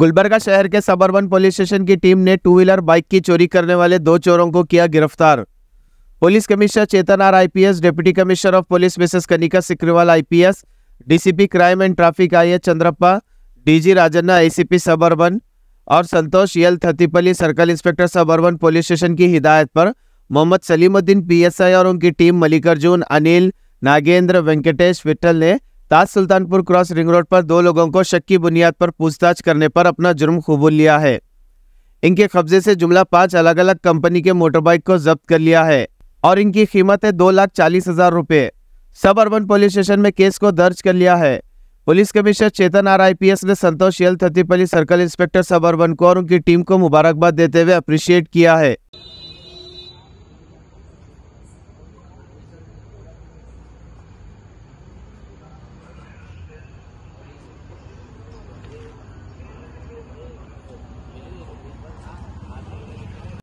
गुलबर्गा शहर के suburban police station की टीम ने टू व्हीलर बाइक की चोरी करने वाले दो चोरों को किया गिरफ्तार police commissioner Chetan R IPS deputy commissioner of police Mrs Kanika Sikriwal IPS DCP crime and traffic I S Chandrappa DG Rajanna ACP suburban और Santosh L Thatipalli circle inspector suburban police station की हिदायत पर मोहम्मद सलीमुद्दीन पीएसआई और उनकी टीम मल्लिकार्जुन अनिल नागेंद्र वेंकटेश विट्ठल ने ताज सुल्तानपुर क्रॉस रिंग रोड पर दो लोगों को शक की बुनियाद पर पूछताछ करने पर अपना जुर्म कबूल लिया है इनके कब्जे से जुमला पांच अलग अलग कंपनी के मोटरबाइक को जब्त कर लिया है और इनकी कीमत है दो लाख चालीस हजार रुपये सब अर्बन पुलिस स्टेशन में केस को दर्ज कर लिया है police commissioner Chetan R I ने Santosh L Thatipalli circle inspector suburban को और उनकी टीम को मुबारकबाद देते हुए अप्रिशिएट किया है